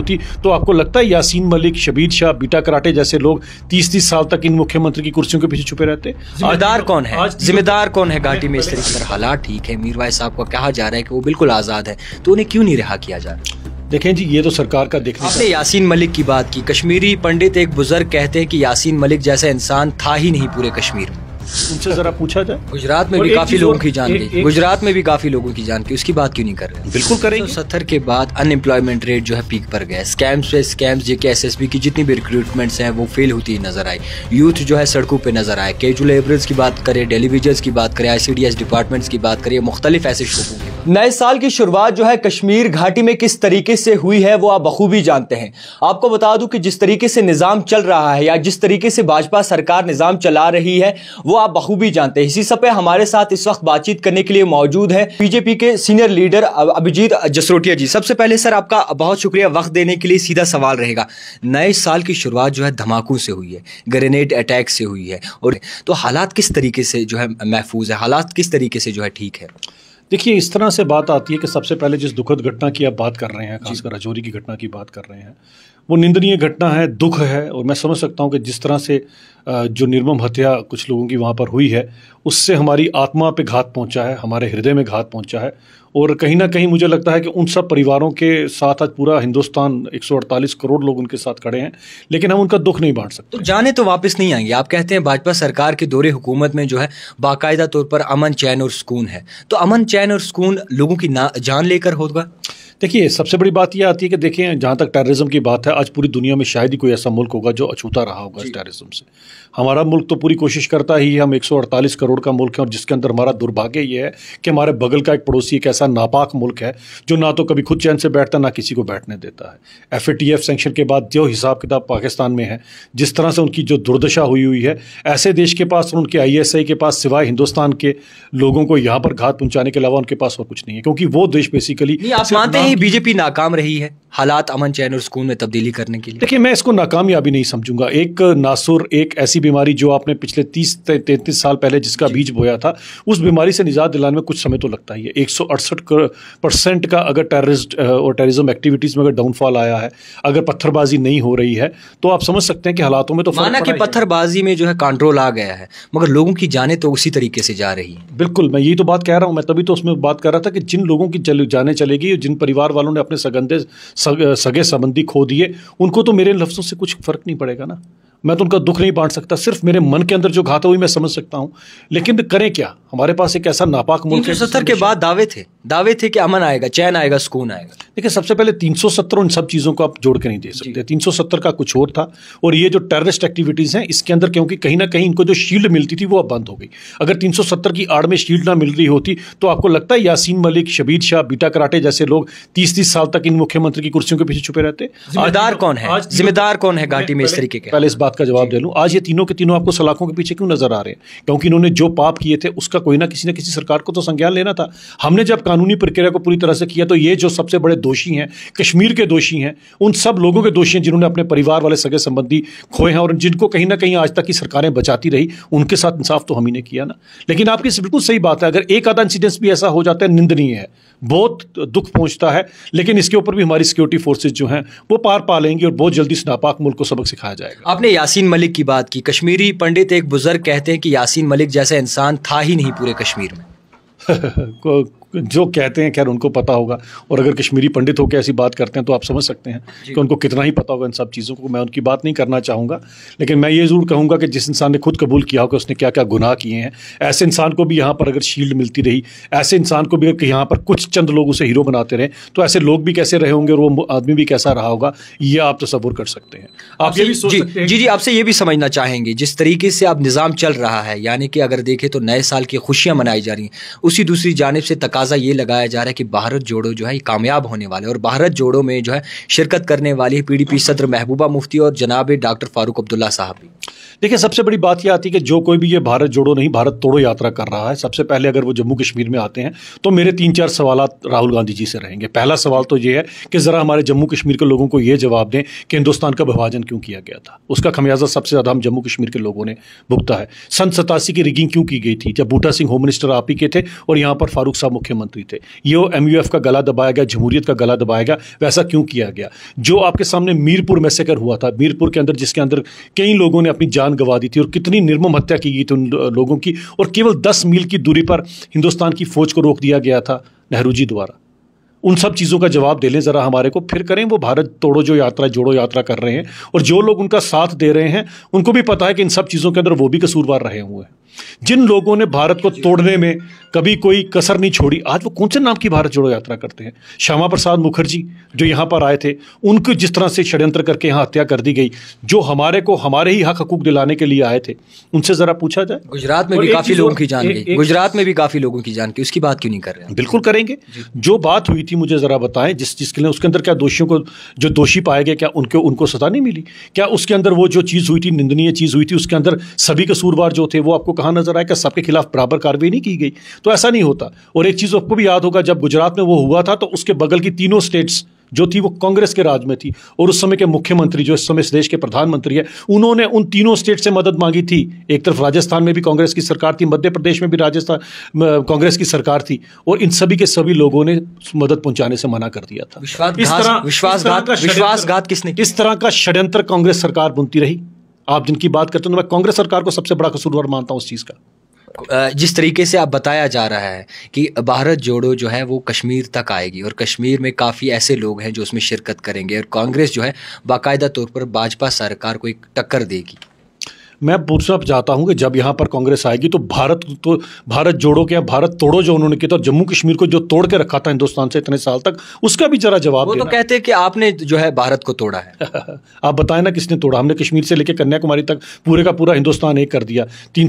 होती तो आपको लगता है यासीन मलिक शबीर शाह बीटा कराटे जैसे लोग तीस तीस साल तक इन मुख्यमंत्री की कुर्सियों के पीछे छुपे रहते जिम्मेदार कौन है जिम्मेदार कौन है घाटी में इस तरीके से हालात ठीक है मीर भाई साहब को कहा जा रहा है कि वो बिल्कुल आज़ाद है तो उन्हें क्यों नहीं रिहा किया जा रहा देखें जी ये तो सरकार का देखने आपने यासीन मलिक की बात की कश्मीरी पंडित एक बुजुर्ग कहते हैं कि यासीन मलिक जैसा इंसान था ही नहीं पूरे कश्मीर में उनसे जरा पूछा जाए गुजरात में भी काफी लोगों की जान गई गुजरात में भी काफी लोगों की जान गई उसकी बात क्यों नहीं कर रहे बिल्कुल तो करेंगे सत्तर के बाद अनएम्प्लॉयमेंट रेट जो है पीक पर गया स्कैम्स पे स्कैम्स जेके एस की जितनी भी रिक्रूटमेंट्स है वो फेल होती नजर आई यूथ जो है सड़कों पर नजर आए केजुअल एवरेज की बात करें डेलीविजर्स की बात करें आई डिपार्टमेंट्स की बात करें मुख्तलिफ ऐसे शोबों की नए साल की शुरुआत जो है कश्मीर घाटी में किस तरीके से हुई है वो आप बखूबी जानते हैं आपको बता दूं कि जिस तरीके से निज़ाम चल रहा है या जिस तरीके से भाजपा सरकार निज़ाम चला रही है वो आप बखूबी जानते हैं इसी सब पे हमारे साथ इस वक्त बातचीत करने के लिए मौजूद है बीजेपी के सीनियर लीडर अभिजीत जसरोटिया जी सबसे पहले सर आपका बहुत शुक्रिया वक्त देने के लिए सीधा सवाल रहेगा नए साल की शुरुआत जो है धमाकों से हुई है ग्रेनेड अटैक से हुई है और तो हालात किस तरीके से जो है महफूज है हालात किस तरीके से जो है ठीक है देखिए इस तरह से बात आती है कि सबसे पहले जिस दुखद घटना की आप बात कर रहे हैं खासकर राजौरी की घटना की बात कर रहे हैं वो निंदनीय घटना है दुख है और मैं समझ सकता हूँ कि जिस तरह से जो निर्मम हत्या कुछ लोगों की वहाँ पर हुई है उससे हमारी आत्मा पे घात पहुंचा है हमारे हृदय में घात पहुंचा है और कहीं ना कहीं मुझे लगता है कि उन सब परिवारों के साथ आज पूरा हिंदुस्तान 148 करोड़ लोग उनके साथ खड़े हैं लेकिन हम उनका दुख नहीं बांट सकते तो जाने तो वापस नहीं आएंगे आप कहते हैं भाजपा सरकार के दौरे हुकूमत में जो है बाकायदा तौर पर अमन चैन और सुकून है तो अमन चैन और सुकून लोगों की ना जान लेकर होगा देखिए सबसे बड़ी बात यह आती है कि देखें जहाँ तक टेररिज्म की बात है आज पूरी दुनिया में शायद ही कोई ऐसा मुल्क होगा जो अछूता रहा होगा इस टेररिज्म से हमारा मुल्क तो पूरी कोशिश करता ही हम 148 करोड़ का मुल्क है और जिसके अंदर हमारा दुर्भाग्य ये है कि हमारे बगल का एक पड़ोसी एक ऐसा नापाक मुल्क है जो ना तो कभी खुद चैन से बैठता ना किसी को बैठने देता है F A T F sanction के बाद जो हिसाब किताब पाकिस्तान में है जिस तरह से उनकी जो दुर्दशा हुई हुई है ऐसे देश के पास और उनके आई एस आई के पास सिवाय हिंदुस्तान के लोगों को यहाँ पर घात पहुँचाने के अलावा उनके पास और कुछ नहीं है क्योंकि वो देश बेसिकली मानते हैं बीजेपी नाकाम रही है हालात अमन चैन और सुकून में तब्दीली करने के लिए देखिए मैं इसको नाकामयाबी नहीं समझूंगा एक नासुर एक ऐसी ऐसी बीमारी जो आपने पिछले तीस तैंतीस साल पहले जिसका बीज बोया था उस बीमारी से निजात दिलाने में कुछ समय तो लगता ही है एक परसेंट का अगर टेररिस्ट और टेररिज्म एक्टिविटीज़ में अगर डाउनफॉल आया है अगर पत्थरबाजी नहीं हो रही है तो आप समझ सकते हैं कि हालातों में तो माना कि पत्थरबाजी में जो है कंट्रोल आ गया है मगर लोगों की जाने तो उसी तरीके से जा रही है बिल्कुल मैं यही तो बात कह रहा हूँ मैं तभी तो उसमें बात कर रहा था कि जिन लोगों की जाने चलेगी जिन परिवार वालों ने अपने सगंदे सगे संबंधी खो दिए उनको तो मेरे लफ्ज़ों से कुछ फ़र्क नहीं पड़ेगा ना मैं तो उनका दुख नहीं बांट सकता सिर्फ मेरे मन के अंदर जो घात हुई मैं समझ सकता हूँ लेकिन करें क्या हमारे पास एक ऐसा नापाक मुल्क के बाद दावे थे दावे थे कि अमन आएगा चैन आएगा सुकून आएगा देखिए सबसे पहले 370 उन सब चीज़ों को आप जोड़ के नहीं दे सकते 370 का कुछ और था और ये जो टेररिस्ट एक्टिविटीज़ हैं इसके अंदर क्योंकि कहीं ना कहीं इनको जो शील्ड मिलती थी वो अब बंद हो गई अगर 370 की आड़ में शील्ड ना मिल रही होती तो आपको लगता है यासीन मलिक शबीर शाह बीटा कराटे जैसे लोग तीस तीस साल तक इन मुख्यमंत्री की कुर्सियों के पीछे छुपे रहते जिम्मेदार कौन है जिम्मेदार कौन है घाटी में इस तरीके के पहले इस बात का जवाब दे लूँ आज ये तीनों के तीनों आपको सलाखों के पीछे क्यों नजर आ रहे हैं क्योंकि इन्होंने जो पाप किए थे उसका कोई ना किसी न किसी सरकार को तो संज्ञान लेना था हमने जब कानूनी प्रक्रिया को पूरी तरह से किया तो ये जो सबसे बड़े दोषी हैं कश्मीर के दोषी हैं उन सब लोगों के दोषी हैं जिन्होंने अपने परिवार वाले सगे संबंधी खोए हैं और जिनको कहीं ना कहीं आज तक की सरकारें बचाती रही उनके साथ इंसाफ तो हम ही ने किया ना लेकिन आपकी बिल्कुल सही बात है अगर एक आधा इंसिडेंस भी ऐसा हो जाता है निंदनीय है बहुत दुख पहुँचता है लेकिन इसके ऊपर भी हमारी सिक्योरिटी फोर्सेज जो हैं वो पार पा लेंगी और बहुत जल्दी इस नापाक मुल्क को सबक सिखाया जाएगा आपने यासीन मलिक की बात की कश्मीरी पंडित एक बुजुर्ग कहते हैं कि यासीन मलिक जैसा इंसान था ही नहीं पूरे कश्मीर में जो कहते हैं खैर उनको पता होगा और अगर कश्मीरी पंडित होकर ऐसी बात करते हैं तो आप समझ सकते हैं कि उनको कितना ही पता होगा इन सब चीज़ों को मैं उनकी बात नहीं करना चाहूँगा लेकिन मैं ये ज़रूर कहूँगा कि जिस इंसान ने खुद कबूल किया होगा उसने क्या क्या गुनाह किए हैं ऐसे इंसान को भी यहाँ पर अगर शील्ड मिलती रही ऐसे इंसान को भी अगर यहाँ पर कुछ चंद लोग उसे हीरो बनाते रहे तो ऐसे लोग भी कैसे रहे होंगे और वो आदमी भी कैसा रहा होगा ये आप तस्वुर कर सकते हैं आप ये भी जी जी आपसे ये भी समझना चाहेंगे जिस तरीके से अब निज़ाम चल रहा है यानी कि अगर देखें तो नए साल की खुशियाँ मनाई जा रही हैं उसी दूसरी जानब से तक अंदाजा ये लगाया जा रहा है कि भारत जोड़ो जो है कामयाब होने वाले और भारत जोड़ो में जो है शिरकत करने वाली पी डी पी सदर महबूबा मुफ्ती और जनाब डॉक्टर फारूक अब्दुल्ला साहब भी देखिए सबसे बड़ी बात यह आती है कि जो कोई भी ये भारत जोड़ो नहीं भारत तोड़ो यात्रा कर रहा है सबसे पहले अगर वो जम्मू कश्मीर में आते हैं तो मेरे तीन चार सवाल राहुल गांधी जी से रहेंगे पहला सवाल तो ये है कि ज़रा हमारे जम्मू कश्मीर के लोगों को ये जवाब दें कि हिंदुस्तान का विभाजन क्यों किया गया था उसका खमियाजा सबसे ज़्यादा हम जम्मू कश्मीर के लोगों ने भुगता है सन सतासी की रिगिंग क्यों की गई थी जब बूटा सिंह होम मिनिस्टर आप ही के थे और यहाँ पर फारूक साहब मुख्य मुख्यमंत्री थे ये वो एम का गला दबाया गया जमहूरियत का गला दबाया गया वैसा क्यों किया गया जो आपके सामने मीरपुर मैसेकर हुआ था मीरपुर के अंदर जिसके अंदर कई लोगों ने अपनी जान गंवा दी थी और कितनी निर्मम हत्या की गई थी उन लोगों की और केवल दस मील की दूरी पर हिंदुस्तान की फौज को रोक दिया गया था नेहरू जी द्वारा उन सब चीज़ों का जवाब दे लें ज़रा हमारे को फिर करें वो भारत तोड़ो जो यात्रा जोड़ो यात्रा कर रहे हैं और जो लोग उनका साथ दे रहे हैं उनको भी पता है कि इन सब चीज़ों के अंदर वो भी कसूरवार रहे हुए हैं जिन लोगों ने भारत को तोड़ने में कभी कोई कसर नहीं छोड़ी आज वो कौन से नाम की भारत जोड़ो यात्रा करते हैं श्यामा प्रसाद मुखर्जी जो यहाँ पर आए थे उनको जिस तरह से षड्यंत्र करके यहाँ हत्या कर दी गई जो हमारे को हमारे ही हक हकूक दिलाने के लिए आए थे उनसे ज़रा पूछा जाए गुजरात में भी काफ़ी लोगों की जान गई गुजरात में भी काफ़ी लोगों की जान की उसकी बात क्यों नहीं कर रहे बिल्कुल करेंगे जो बात हुई थी मुझे ज़रा बताएं जिस जिसके लिए उसके अंदर क्या दोषियों को जो दोषी पाए गए क्या उनके उनको सज़ा नहीं मिली क्या उसके अंदर वो जो चीज़ हुई थी निंदनीय चीज़ हुई थी उसके अंदर सभी कसूरवार जो थे वो आपको कहाँ नज़र आया क्या सबके खिलाफ बराबर कार्रवाई नहीं की गई तो ऐसा नहीं होता और एक चीज़ आपको भी याद होगा जब गुजरात में वो हुआ था तो उसके बगल की तीनों स्टेट्स जो थी वो कांग्रेस के राज में थी और उस समय के मुख्यमंत्री जो इस समय इस देश के प्रधानमंत्री है उन्होंने उन तीनों स्टेट से मदद मांगी थी एक तरफ राजस्थान में भी कांग्रेस की सरकार थी मध्य प्रदेश में भी राजस्थान कांग्रेस की सरकार थी और इन सभी के सभी लोगों ने मदद पहुंचाने से मना कर दिया था विश्वासघात किसने इस तरह का षड्यंत्र कांग्रेस सरकार बुनती रही आप जिनकी बात करते हो तो मैं कांग्रेस सरकार को सबसे बड़ा कसूरवार मानता हूं उस चीज का जिस तरीके से आप बताया जा रहा है कि भारत जोड़ो जो है वो कश्मीर तक आएगी और कश्मीर में काफ़ी ऐसे लोग हैं जो उसमें शिरकत करेंगे और कांग्रेस जो है बाकायदा तौर पर भाजपा सरकार को एक टक्कर देगी मैं पूछना चाहता हूँ कि जब यहाँ पर कांग्रेस आएगी तो भारत तो भारत जोड़ो के भारत तोड़ो जो उन्होंने किया था जम्मू कश्मीर को जो तोड़ के रखा था हिंदुस्तान से इतने साल तक उसका भी जरा जवाब वो तो कहते हैं कि आपने जो है भारत को तोड़ा है आप बताए ना किसने तोड़ा हमने कश्मीर से लेकर कन्याकुमारी तक पूरे का पूरा हिंदुस्तान एक कर दिया तीन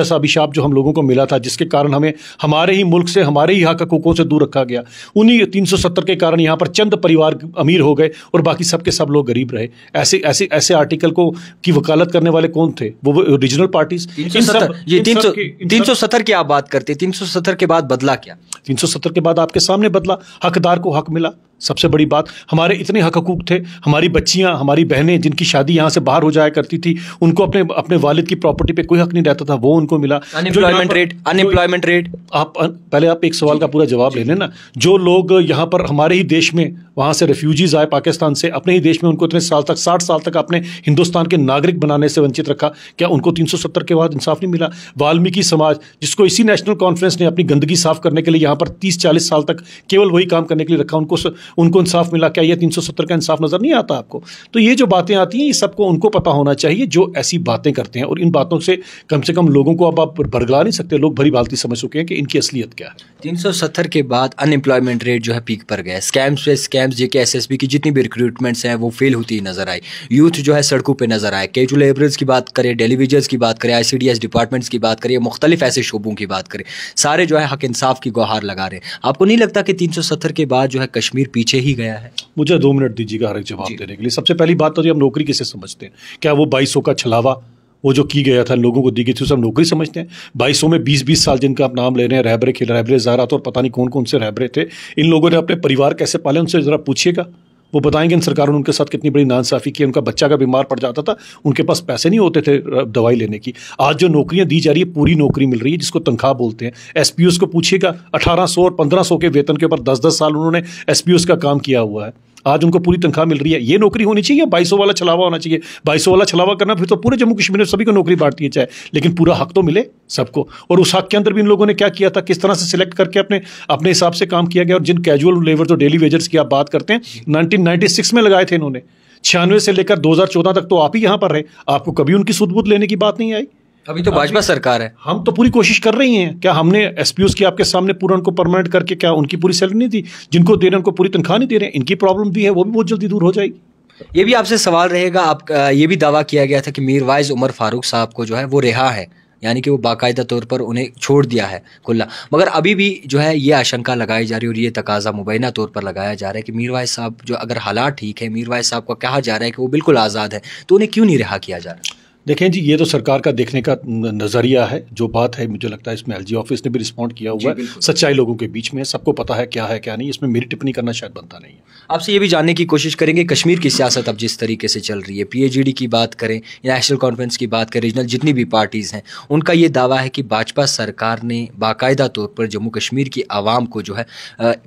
जैसा अभिशाप जो हम लोगों को मिला था जिसके कारण हमें हमारे ही मुल्क से हमारे ही हकूकों से दूर रखा गया उन्हीं तीन के कारण यहाँ पर चंद परिवार अमीर हो गए और बाकी सबके सब लोग गरीब रहे ऐसे ऐसे ऐसे आर्टिकल को की वकालत करने वाले कौन थे वो रीजनल पार्टीज तीन सौ ये तीन सौ तीन सौ सत्तर की आप बात करते तीन सौ सत्तर के बाद बदला क्या तीन सौ सत्तर के बाद आपके सामने बदला हकदार को हक मिला सबसे बड़ी बात हमारे इतने हक हकूक थे हमारी बच्चियां हमारी बहनें जिनकी शादी यहाँ से बाहर हो जाया करती थी उनको अपने अपने वालिद की प्रॉपर्टी पे कोई हक नहीं रहता था वो उनको मिला अनएम्प्लॉयमेंट रेट अनएम्प्लॉयमेंट रेट आप पहले आप एक सवाल का पूरा जवाब लेने ना जो लोग यहाँ पर हमारे ही देश में वहाँ से रेफ्यूजीज आए पाकिस्तान से अपने ही देश में उनको इतने साल तक साठ साल तक अपने हिंदुस्तान के नागरिक बनाने से वंचित रखा क्या उनको तीन के बाद इंसाफ नहीं मिला वाल्मीकि समाज जिसको इसी नेशनल कॉन्फ्रेंस ने अपनी गंदगी साफ करने के लिए यहाँ पर तीस चालीस साल तक केवल वही काम करने के लिए रखा उनको उनको इंसाफ मिला क्या ये तीन का इंसाफ नज़र नहीं आता आपको तो ये जो बातें आती हैं ये सबको उनको पता होना चाहिए जो ऐसी बातें करते हैं और इन बातों से कम से कम लोगों को अब आप बरगला नहीं सकते लोग भरी भालती समझ चुके हैं कि इनकी असलियत क्या है तीन सौ सत्तर के बाद अनएम्प्लॉयमेंट रेट जो है पीक पर गया स्कैम्स पे scams J S S B की जितनी भी रिक्रूटमेंट्स हैं वो फेल होती नज़र आई यूथ जो है सड़कों पर नज़र आए केजू लेबरर्स की बात करें डेलीविजर्स की बात करें I C D S departments की बात करें मुख्तलिफ ऐसे शोबों की बात करें सारे जो है हक इंसाफ की गुहार लगा रहे हैं आपको नहीं लगता कि तीन सौ सत्तर के बाद जो है कश्मीर पी पीछे ही गया है मुझे दो मिनट दीजिएगा हर एक जवाब देने के लिए सबसे पहली बात तो जी हम नौकरी किसे समझते हैं क्या वो बाईस का छलावा वो जो की गया था लोगों को दी गई थी उसे हम नौकरी समझते हैं बाईसों में बीस बीस साल जिनका आप नाम ले रहे हैं रहबरे खेल रहबरे ज़ारा और पता नहीं कौन कौन से रहबरे थे इन लोगों ने अपने परिवार कैसे पाले उनसे ज़रा पूछिएगा वो बताएंगे इन सरकारों ने उनके साथ कितनी बड़ी नानसाफ़ी की उनका बच्चा का बीमार पड़ जाता था उनके पास पैसे नहीं होते थे दवाई लेने की आज जो नौकरियाँ दी जा रही है पूरी नौकरी मिल रही है जिसको तनख्वाह बोलते हैं एस पी को पूछिएगा अठारह और पंद्रह के वेतन के ऊपर दस दस साल उन्होंने एस का काम किया हुआ है आज उनको पूरी तनख्वाह मिल रही है ये नौकरी होनी चाहिए बाईसों वाला छलावा होना चाहिए बाईसों वाला छलावा करना फिर तो पूरे जम्मू कश्मीर में सभी को नौकरी बांटती है चाहे लेकिन पूरा हक तो मिले सबको और उस हक के अंदर भी इन लोगों ने क्या किया था किस तरह से सिलेक्ट करके अपने अपने हिसाब से काम किया गया और जिन कैजुअल लेबर तो डेली वेजर्स की आप बात करते हैं नाइनटीन में लगाए थे इन्होंने छियानवे से लेकर दो तक तो आप ही यहाँ पर रहे आपको कभी उनकी सुदबुद लेने की बात नहीं आई अभी तो भाजपा सरकार है हम तो पूरी कोशिश कर रही हैं क्या हमने एस की आपके सामने पूरा उनको परमानेंट करके क्या उनकी पूरी सैलरी नहीं दी जिनको दे रहे उनको पूरी तनख्वाह नहीं दे रहे इनकी प्रॉब्लम भी है वो भी बहुत जल्दी दूर हो जाएगी ये भी आपसे सवाल रहेगा आप ये भी दावा किया गया था कि मीरवाइज उमर फारूक साहब को जो है वो रिहा है यानी कि वो बाकायदा तौर पर उन्हें छोड़ दिया है खुला मगर अभी भी जो है ये आशंका लगाई जा रही है और ये तकाजा मुबैना तौर पर लगाया जा रहा है कि मीरवाइज साहब जो अगर हालात ठीक है मीरवाइज साहब का कहा जा रहा है कि वो बिल्कुल आज़ाद है तो उन्हें क्यों नहीं रिहा किया जा रहा है देखें जी ये तो सरकार का देखने का नज़रिया है जो बात है मुझे लगता है इसमें एलजी ऑफिस ने भी रिस्पॉन्ड किया हुआ है सच्चाई लोगों के बीच में सबको पता है क्या है क्या नहीं इसमें मेरी टिप्पणी करना शायद बनता नहीं है आपसे ये भी जानने की कोशिश करेंगे कश्मीर की सियासत अब जिस तरीके से चल रही है पीएचडी की बात करें नेशनल कॉन्फ्रेंस की बात करें रीजनल जितनी भी पार्टीज़ हैं उनका ये दावा है कि भाजपा सरकार ने बाकायदा तौर पर जम्मू कश्मीर की आवाम को जो है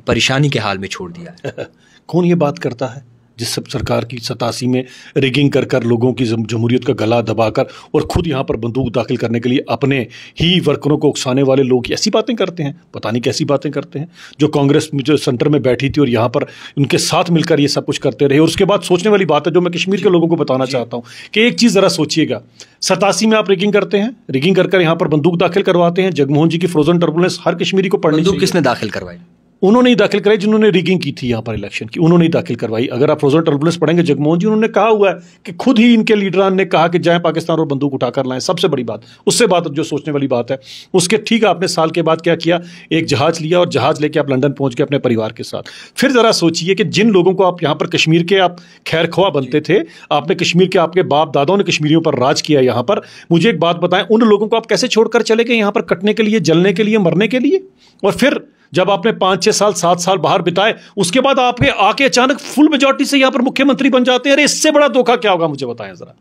परेशानी के हाल में छोड़ दिया है कौन ये बात करता है जिस सब सरकार की सतासी में रिगिंग कर कर लोगों की जमहूरियत का गला दबाकर और ख़ुद यहाँ पर बंदूक दाखिल करने के लिए अपने ही वर्करों को उकसाने वाले लोग ऐसी बातें करते हैं पता नहीं कैसी बातें करते हैं जो कांग्रेस जो सेंटर में बैठी थी और यहाँ पर उनके साथ मिलकर ये सब कुछ करते रहे और उसके बाद सोचने वाली बात है जो मैं कश्मीर के लोगों को बताना चाहता हूँ कि एक चीज़ ज़रा सोचिएगा सतासी में आप रिगिंग करते हैं रिगिंग कर कर यहाँ पर बंदूक दाखिल करवाते हैं जगमोहन जी की फ्रोजन टर्बुलेंस हर कश्मीरी को पढ़ने किसने दाखिल करवाई उन्होंने ही दाखिल कराई जिन्होंने रिगिंग की थी यहाँ पर इलेक्शन की उन्होंने ही दाखिल करवाई अगर आप रोजल टर्बुलेंस पढ़ेंगे जगमोहन जी उन्होंने कहा हुआ है कि खुद ही इनके लीडरान ने कहा कि जाएं पाकिस्तान और बंदूक उठाकर लाएं सबसे बड़ी बात उससे बात जो सोचने वाली बात है उसके ठीक आपने साल के बाद क्या किया एक जहाज लिया और जहाज लेके आप लंडन पहुंच गए अपने परिवार के साथ फिर ज़रा सोचिए कि जिन लोगों को आप यहाँ पर कश्मीर के आप खैर बनते थे आपने कश्मीर के आपके बाप दादाओं ने कश्मीरियों पर राज किया यहाँ पर मुझे एक बात बताएं उन लोगों को आप कैसे छोड़कर चले गए यहाँ पर कटने के लिए जलने के लिए मरने के लिए और फिर जब आपने पाँच छह साल सात साल बाहर बिताए उसके बाद आपके आके अचानक फुल मेजोरिटी से यहां पर मुख्यमंत्री बन जाते हैं अरे इससे बड़ा धोखा क्या होगा मुझे बताएं जरा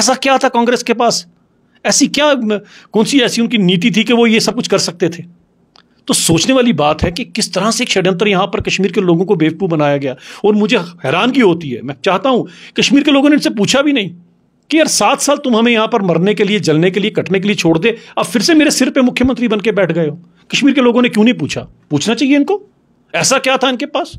ऐसा क्या था कांग्रेस के पास ऐसी क्या कौन सी ऐसी उनकी नीति थी कि वो ये सब कुछ कर सकते थे तो सोचने वाली बात है कि किस तरह से एक षड्यंत्र यहां पर कश्मीर के लोगों को बेवकूफ़ बनाया गया और मुझे हैरानगी होती है मैं चाहता हूं कश्मीर के लोगों ने इनसे पूछा भी नहीं कि यार सात साल तुम हमें यहां पर मरने के लिए जलने के लिए कटने के लिए छोड़ दे अब फिर से मेरे सिर पे मुख्यमंत्री बन के बैठ गए हो कश्मीर के लोगों ने क्यों नहीं पूछा पूछना चाहिए इनको ऐसा क्या था इनके पास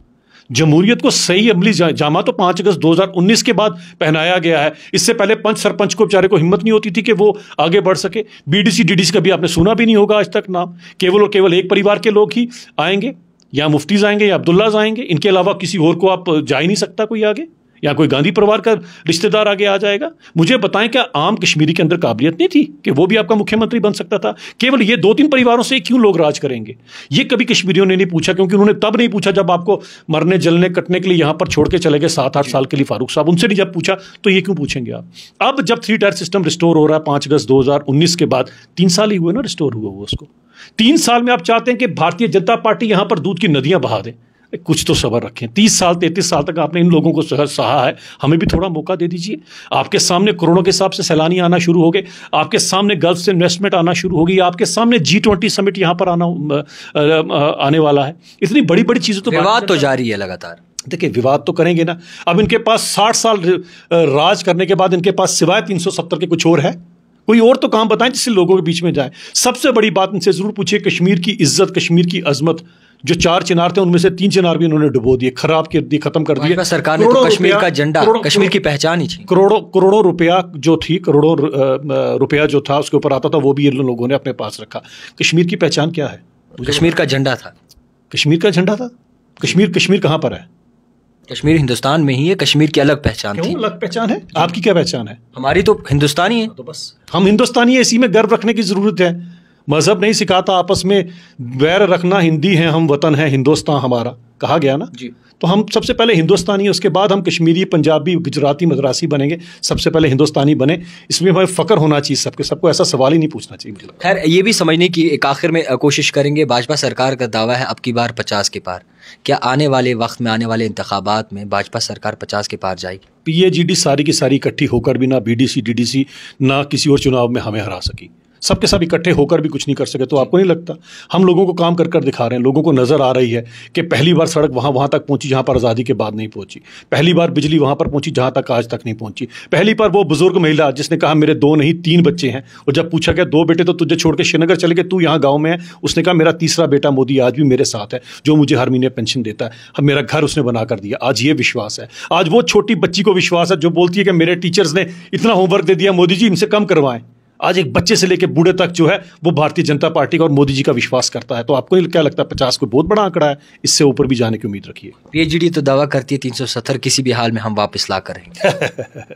जमहूरियत को सही अमली जा, जामा तो पांच अगस्त 2019 के बाद पहनाया गया है इससे पहले पंच सरपंच को बेचारे को हिम्मत नहीं होती थी कि वो आगे बढ़ सके बीडीसी डीडीसी का भी आपने सुना भी नहीं होगा आज तक नाम केवल और केवल एक परिवार के लोग ही आएंगे या मुफ्तीज आएंगे या अब्दुल्लाज आएंगे इनके अलावा किसी और को आप जा ही नहीं सकता कोई आगे या कोई गांधी परिवार का रिश्तेदार आगे आ जाएगा मुझे बताएं क्या आम कश्मीरी के अंदर काबिलियत नहीं थी कि वो भी आपका मुख्यमंत्री बन सकता था केवल ये दो तीन परिवारों से क्यों लोग राज करेंगे ये कभी कश्मीरियों ने नहीं पूछा क्योंकि उन्होंने तब नहीं पूछा जब आपको मरने जलने कटने के लिए यहां पर छोड़ के चले गए सात आठ साल के लिए फारूक साहब उनसे नहीं जब पूछा तो ये क्यों पूछेंगे आप अब जब थ्री टायर सिस्टम रिस्टोर हो रहा है पांच अगस्त दो के बाद तीन साल ही हुए ना रिस्टोर हुआ हुआ उसको तीन साल में आप चाहते हैं कि भारतीय जनता पार्टी यहां पर दूध की नदियां बहा दें कुछ तो सबर रखें तीस साल तैंतीस साल तक आपने इन लोगों को सहा है हमें भी थोड़ा मौका दे दीजिए आपके सामने करोड़ों के हिसाब से सैलानी आना शुरू हो गए आपके सामने गल्फ से इन्वेस्टमेंट आना शुरू होगी आपके सामने जी ट्वेंटी समिट यहाँ पर आना आने वाला है इतनी बड़ी बड़ी चीज़ें तो बात तो जारी है लगातार देखिए विवाद तो करेंगे ना अब इनके पास साठ साल राज करने के बाद इनके पास सिवाय तीन सौ सत्तर के कुछ और है कोई और तो काम बताएं जिससे लोगों के बीच में जाए सबसे बड़ी बात इनसे ज़रूर पूछिए कश्मीर की इज्जत कश्मीर की अजमत जो चार चिनार थे उनमें से तीन चिनार भी उन्होंने डुबो दिए खराब कर दिए खत्म कर दिए सरकार ने तो कश्मीर का झंडा कश्मीर की पहचान ही करोड़ों करोड़ों रुपया जो थी करोड़ों रुपया जो था उसके ऊपर आता था वो भी इन लोगों ने अपने पास रखा कश्मीर की पहचान क्या है कश्मीर का झंडा था कश्मीर का झंडा था कश्मीर कश्मीर कहाँ पर है कश्मीर हिंदुस्तान में ही है कश्मीर की अलग पहचान थी अलग पहचान है आपकी क्या पहचान है हमारी तो हिंदुस्तानी है हाँ तो बस हम हिंदुस्तानी है इसी में गर्व रखने की जरूरत है मज़हब नहीं सिखाता आपस में बैर रखना हिंदी है हम वतन है हिंदुस्तान हमारा कहा गया ना जी तो हम सबसे पहले हिंदुस्तानी उसके बाद हम कश्मीरी पंजाबी गुजराती मद्रासी बनेंगे सबसे पहले हिंदुस्तानी बने इसमें हमें फ़ख्र होना चाहिए सबके सबको ऐसा सवाल ही नहीं पूछना चाहिए खैर ये भी समझने की एक आखिर में कोशिश करेंगे भाजपा सरकार का दावा है अब की बार पचास के पार क्या आने वाले वक्त में आने वाले इंतबात में भाजपा सरकार पचास के पार जाएगी पी सारी की सारी इकट्ठी होकर भी ना बी डी ना किसी और चुनाव में हमें हरा सकी सबके सब इकट्ठे होकर भी कुछ नहीं कर सके तो आपको नहीं लगता हम लोगों को काम कर कर दिखा रहे हैं लोगों को नज़र आ रही है कि पहली बार सड़क वहां वहां तक पहुंची जहाँ पर आज़ादी के बाद नहीं पहुंची पहली बार बिजली वहाँ पर पहुंची जहां तक आज तक नहीं पहुंची पहली बार वो बुज़ुर्ग महिला जिसने कहा मेरे दो नहीं तीन बच्चे हैं और जब पूछा गया दो बेटे तो तुझे छोड़ के श्रीनगर चले गए तू यहाँ गाँव में है उसने कहा मेरा तीसरा बेटा मोदी आज भी मेरे साथ है जो मुझे हर महीने पेंशन देता है मेरा घर उसने बना कर दिया आज ये विश्वास है आज वो छोटी बच्ची को विश्वास है जो बोलती है कि मेरे टीचर्स ने इतना होमवर्क दे दिया मोदी जी इनसे कम करवाएं आज एक बच्चे से लेकर बूढ़े तक जो है वो भारतीय जनता पार्टी का और मोदी जी का विश्वास करता है तो आपको क्या लगता है पचास को बहुत बड़ा आंकड़ा है इससे ऊपर भी जाने की उम्मीद रखिए पीएचडी तो दावा करती है तीन किसी भी हाल में हम वापस ला करें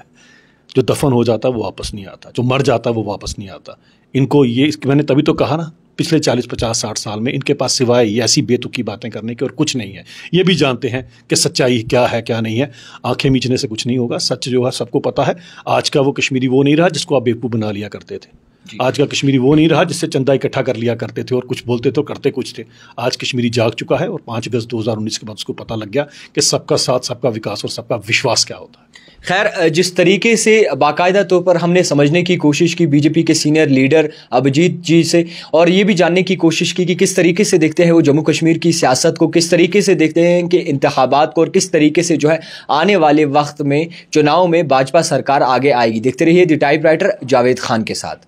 जो दफन हो जाता है वो वापस नहीं आता जो मर जाता है वो वापस नहीं आता इनको ये मैंने तभी तो कहा ना पिछले चालीस पचास साठ साल में इनके पास सिवाय ऐसी बेतुकी बातें करने के और कुछ नहीं है ये भी जानते हैं कि सच्चाई क्या है क्या नहीं है आंखें मीचने से कुछ नहीं होगा सच जो है सबको पता है आज का वो कश्मीरी वो नहीं रहा जिसको आप बेवकूफ़ बना लिया करते थे आज का कश्मीरी वो नहीं रहा जिससे चंदा इकट्ठा कर लिया करते थे और कुछ बोलते तो करते कुछ थे आज कश्मीरी जाग चुका है और पाँच अगस्त दो के बाद उसको पता लग गया कि सबका साथ सबका विकास और सबका विश्वास क्या होता है खैर जिस तरीके से बाकायदा तौर पर हमने समझने की कोशिश की बीजेपी के सीनियर लीडर अभिजीत जी से और ये भी जानने की कोशिश की कि किस तरीके से देखते हैं वो जम्मू कश्मीर की सियासत को किस तरीके से देखते हैं कि इंतबात को और किस तरीके से जो है आने वाले वक्त में चुनाव में भाजपा सरकार आगे आएगी देखते रहिए द टाइप जावेद खान के साथ